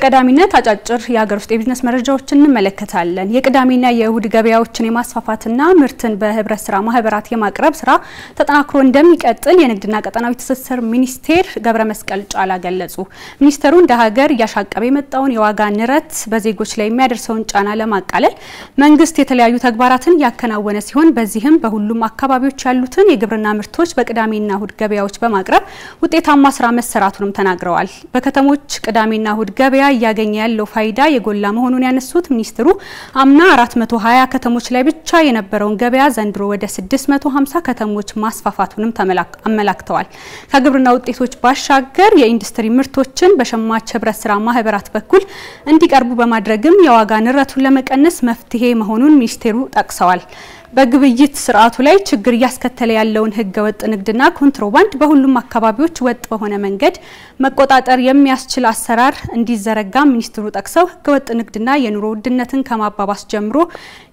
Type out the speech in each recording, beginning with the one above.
በቀዳሚነት አጫጭር የሀገር ውስጥ የቢዝነስ መረጃዎችን እንመለከታለን። የቅዳሜና የእሁድ ገበያዎችን የማስፋፋትና ምርትን በህብረት ስራ ማህበራት የማቅረብ ስራ ተጠናክሮ እንደሚቀጥል የንግድና ቀጠናዊ ትስስር ሚኒስቴር ገብረ መስቀል ጫላ ገለጹ። ሚኒስቴሩ እንደ ሀገር እያሻቀበ የመጣውን የዋጋ ንረት በዜጎች ላይ የሚያደርሰውን ጫና ለማቃለል መንግስት የተለያዩ ተግባራትን ያከናወነ ሲሆን በዚህም በሁሉም አካባቢዎች ያሉትን የግብርና ምርቶች በቅዳሜና እሁድ ገበያዎች በማቅረብ ውጤታማ ስራ መሰራቱንም ተናግረዋል። በከተሞች ቅዳሜና እሁድ ገበያ እያገኘ ያለው ፋይዳ የጎላ መሆኑን ያነሱት ሚኒስትሩ አምና 420 ከተሞች ላይ ብቻ የነበረውን ገበያ ዘንድሮ ወደ 650 ከተሞች ማስፋፋቱንም አመላክተዋል። ከግብርና ውጤቶች ባሻገር የኢንዱስትሪ ምርቶችን በሸማች ህብረት ስራ ማህበራት በኩል እንዲቀርቡ በማድረግም የዋጋ ንረቱን ለመቀነስ መፍትሄ መሆኑን ሚኒስቴሩ ጠቅሰዋል። በግብይት ስርዓቱ ላይ ችግር እያስከተለ ያለውን ህገ ወጥ ንግድና ኮንትሮባንድ በሁሉም አካባቢዎች ወጥ በሆነ መንገድ መቆጣጠር የሚያስችል አሰራር እንዲዘረጋ ሚኒስትሩ ጠቅሰው ህገ ወጥ ንግድና የኑሮ ውድነትን ከማባባስ ጀምሮ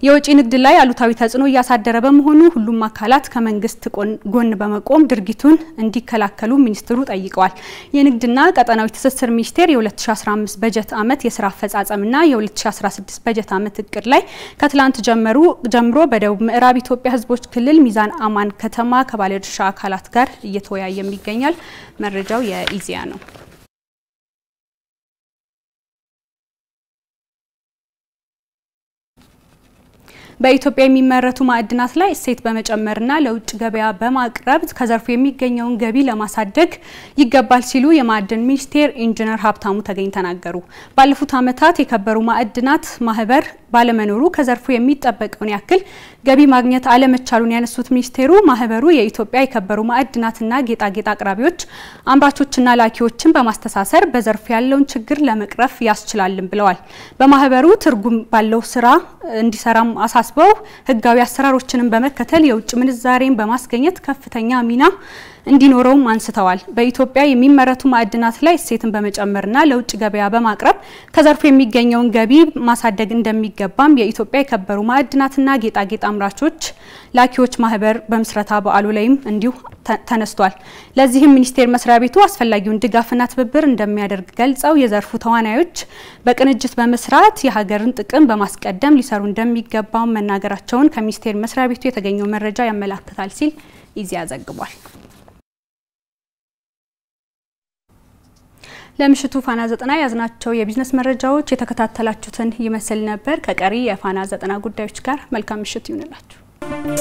የወጪ ንግድ ላይ አሉታዊ ተጽዕኖ እያሳደረ በመሆኑ ሁሉም አካላት ከመንግስት ጎን በመቆም ድርጊቱን እንዲከላከሉ ሚኒስትሩ ጠይቀዋል። የንግድና ቀጠናዊ ትስስር ሚኒስቴር የ2015 በጀት ዓመት የስራ አፈጻጸምና የ2016 በጀት ዓመት እቅድ ላይ ከትላንት ጀምሮ በደቡብ ምዕራብ ኢትዮጵያ ህዝቦች ክልል ሚዛን አማን ከተማ ከባለድርሻ አካላት ጋር እየተወያየም ይገኛል። መረጃው የኢዜአ ነው። በኢትዮጵያ የሚመረቱ ማዕድናት ላይ እሴት በመጨመርና ለውጭ ገበያ በማቅረብ ከዘርፉ የሚገኘውን ገቢ ለማሳደግ ይገባል ሲሉ የማዕድን ሚኒስቴር ኢንጂነር ሀብታሙ ተገኝ ተናገሩ። ባለፉት ዓመታት የከበሩ ማዕድናት ማህበር ባለመኖሩ ከዘርፉ የሚጠበቀውን ያክል ገቢ ማግኘት አለመቻሉን ያነሱት ሚኒስቴሩ ማህበሩ የኢትዮጵያ የከበሩ ማዕድናትና ጌጣጌጥ አቅራቢዎች፣ አምራቾችና ላኪዎችን በማስተሳሰር በዘርፉ ያለውን ችግር ለመቅረፍ ያስችላልም ብለዋል። በማህበሩ ትርጉም ባለው ስራ እንዲሰራም አሳ አሳስበው ህጋዊ አሰራሮችንም በመከተል የውጭ ምንዛሬን በማስገኘት ከፍተኛ ሚና እንዲኖረውም አንስተዋል። በኢትዮጵያ የሚመረቱ ማዕድናት ላይ እሴትን በመጨመርና ለውጭ ገበያ በማቅረብ ከዘርፉ የሚገኘውን ገቢ ማሳደግ እንደሚገባም የኢትዮጵያ የከበሩ ማዕድናትና ጌጣጌጥ አምራቾች ላኪዎች ማህበር በምስረታ በዓሉ ላይም እንዲሁ ተነስቷል። ለዚህም ሚኒስቴር መስሪያ ቤቱ አስፈላጊውን ድጋፍና ትብብር እንደሚያደርግ ገልጸው የዘርፉ ተዋናዮች በቅንጅት በመስራት የሀገርን ጥቅም በማስቀደም ሊሰሩ እንደሚገባው መናገራቸውን ከሚኒስቴር መስሪያ ቤቱ የተገኘው መረጃ ያመላክታል ሲል ኢዜአ ዘግቧል። ለምሽቱ ፋና ዘጠና ያዝናቸው የቢዝነስ መረጃዎች የተከታተላችሁትን ይመስል ነበር። ከቀሪ የፋና ዘጠና ጉዳዮች ጋር መልካም ምሽት ይሁንላችሁ።